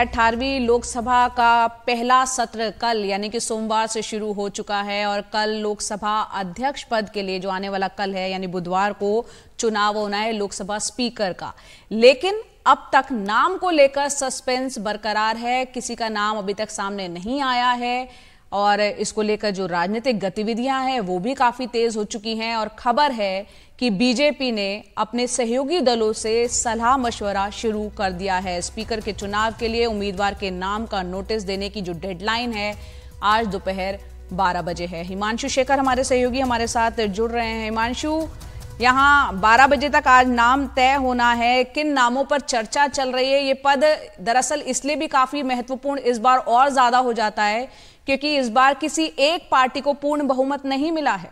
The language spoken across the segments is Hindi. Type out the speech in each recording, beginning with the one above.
अठारहवीं लोकसभा का पहला सत्र कल यानी कि सोमवार से शुरू हो चुका है और कल लोकसभा अध्यक्ष पद के लिए जो आने वाला कल है यानी बुधवार को चुनाव होना है लोकसभा स्पीकर का लेकिन अब तक नाम को लेकर सस्पेंस बरकरार है किसी का नाम अभी तक सामने नहीं आया है और इसको लेकर जो राजनीतिक गतिविधियां हैं वो भी काफी तेज हो चुकी हैं और खबर है कि बीजेपी ने अपने सहयोगी दलों से सलाह मशवरा शुरू कर दिया है स्पीकर के चुनाव के लिए उम्मीदवार के नाम का नोटिस देने की जो डेडलाइन है आज दोपहर 12 बजे है हिमांशु शेखर हमारे सहयोगी हमारे साथ जुड़ रहे हैं हिमांशु यहाँ 12 बजे तक आज नाम तय होना है किन नामों पर चर्चा चल रही है ये पद दरअसल इसलिए भी काफी महत्वपूर्ण इस बार और ज्यादा हो जाता है क्योंकि इस बार किसी एक पार्टी को पूर्ण बहुमत नहीं मिला है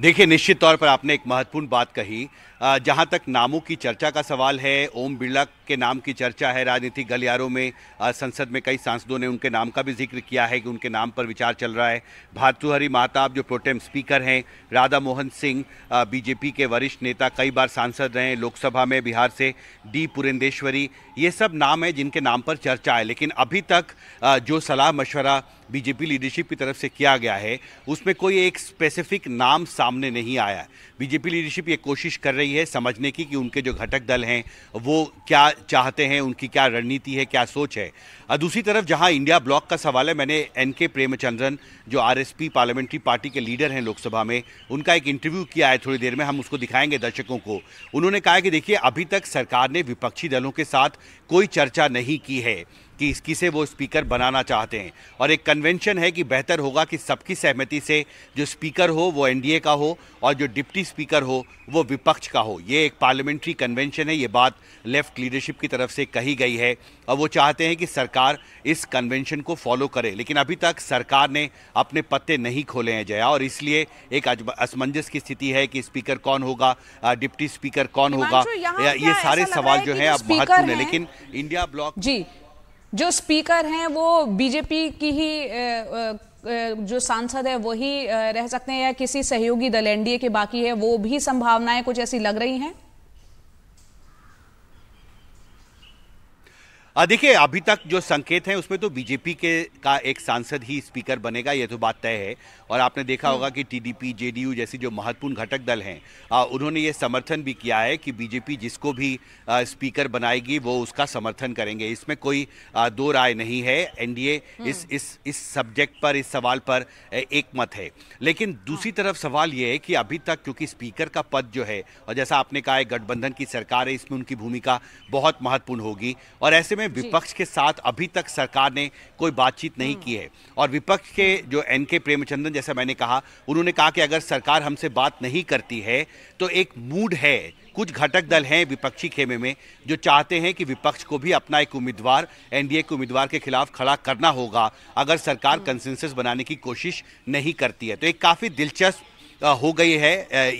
देखिए निश्चित तौर पर आपने एक महत्वपूर्ण बात कही जहां तक नामों की चर्चा का सवाल है ओम बिरला के नाम की चर्चा है राजनीतिक गलियारों में संसद में कई सांसदों ने उनके नाम का भी जिक्र किया है कि उनके नाम पर विचार चल रहा है भारतुहरि महताब जो प्रोटेम स्पीकर हैं राधा मोहन सिंह बीजेपी के वरिष्ठ नेता कई बार सांसद रहे लोकसभा में बिहार से डी पुरेंदेश्वरी ये सब नाम है जिनके नाम पर चर्चा है लेकिन अभी तक जो सलाह मशवरा बीजेपी लीडरशिप की तरफ से किया गया है उसमें कोई एक स्पेसिफिक नाम सामने नहीं आया बीजेपी लीडरशिप ये कोशिश कर रही है समझने की कि उनके जो घटक दल हैं वो क्या चाहते हैं उनकी क्या रणनीति है क्या सोच है दूसरी तरफ जहां इंडिया ब्लॉक का सवाल है मैंने एन के प्रेमचंद्रन जो आर पार्लियामेंट्री पार्टी के लीडर हैं लोकसभा में उनका एक इंटरव्यू किया है थोड़ी देर में हम उसको दिखाएंगे दर्शकों को उन्होंने कहा कि देखिए अभी तक सरकार ने विपक्षी दलों के साथ कोई चर्चा नहीं की है कि किसे वो स्पीकर बनाना चाहते हैं और एक कन्वेंशन है कि बेहतर होगा कि सबकी सहमति से जो स्पीकर हो वो एनडीए का हो और जो डिप्टी स्पीकर हो वो विपक्ष का हो ये एक पार्लियामेंट्री कन्वेंशन है ये बात लेफ्ट लीडरशिप की तरफ से कही गई है और वो चाहते हैं कि सरकार इस कन्वेंशन को फॉलो करे लेकिन अभी तक सरकार ने अपने पत्ते नहीं खोले हैं जया और इसलिए एक असमंजस की स्थिति है कि स्पीकर कौन होगा डिप्टी स्पीकर कौन होगा ये सारे सवाल जो है अब महत्वपूर्ण है लेकिन इंडिया ब्लॉक जी जो स्पीकर हैं वो बीजेपी की ही जो सांसद है वही रह सकते हैं या किसी सहयोगी दल एनडीए के बाकी है वो भी संभावनाएं कुछ ऐसी लग रही हैं देखिए अभी तक जो संकेत हैं उसमें तो बीजेपी के का एक सांसद ही स्पीकर बनेगा ये तो बात तय है और आपने देखा हम्म। होगा कि टीडीपी जेडीयू जैसी जो महत्वपूर्ण घटक दल हैं उन्होंने ये समर्थन भी किया है कि बीजेपी जिसको भी आ, स्पीकर बनाएगी वो उसका समर्थन करेंगे इसमें कोई आ, दो राय नहीं है एनडीए हम्म। इस इस इस सब्जेक्ट पर इस सवाल पर एक मत है लेकिन दूसरी हाँ। तरफ सवाल ये है कि अभी तक क्योंकि स्पीकर का पद जो है और जैसा आपने कहा है गठबंधन की सरकार है इसमें उनकी भूमिका बहुत महत्वपूर्ण होगी और ऐसे में विपक्ष के साथ अभी तक सरकार ने कोई बातचीत नहीं हम्म। की है और विपक्ष के जो एन के प्रेमचंदन जैसा मैंने कहा उन्होंने कहा कि अगर सरकार हमसे बात नहीं करती है तो एक मूड है कुछ घटक दल हैं विपक्षी खेमे में जो चाहते हैं कि विपक्ष को भी अपना एक उम्मीदवार एनडीए के उम्मीदवार के खिलाफ खड़ा करना होगा अगर सरकार कंसेंसस हम्म। बनाने की कोशिश नहीं करती है तो एक काफ़ी दिलचस्प हो गई है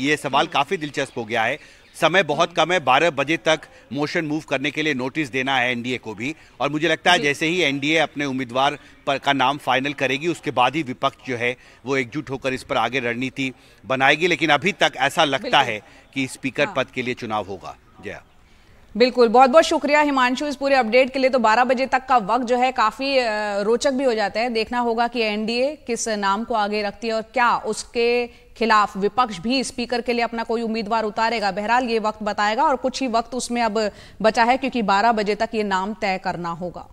ये सवाल हम्म। काफ़ी दिलचस्प हो गया है समय बहुत हम्म। कम है बारह बजे तक मोशन मूव करने के लिए नोटिस देना है एनडीए को भी और मुझे लगता है जैसे ही एनडीए अपने उम्मीदवार पर का नाम फाइनल करेगी उसके बाद ही विपक्ष जो है वो एकजुट होकर इस पर आगे रणनीति बनाएगी लेकिन अभी तक ऐसा लगता है कि स्पीकर हाँ। पद के लिए चुनाव होगा जया बिल्कुल बहुत बहुत शुक्रिया हिमांशु इस पूरे अपडेट के लिए तो 12 बजे तक का वक्त जो है काफी रोचक भी हो जाता है देखना होगा कि एनडीए किस नाम को आगे रखती है और क्या उसके खिलाफ विपक्ष भी स्पीकर के लिए अपना कोई उम्मीदवार उतारेगा बहरहाल ये वक्त बताएगा और कुछ ही वक्त उसमें अब बचा है क्योंकि बारह बजे तक ये नाम तय करना होगा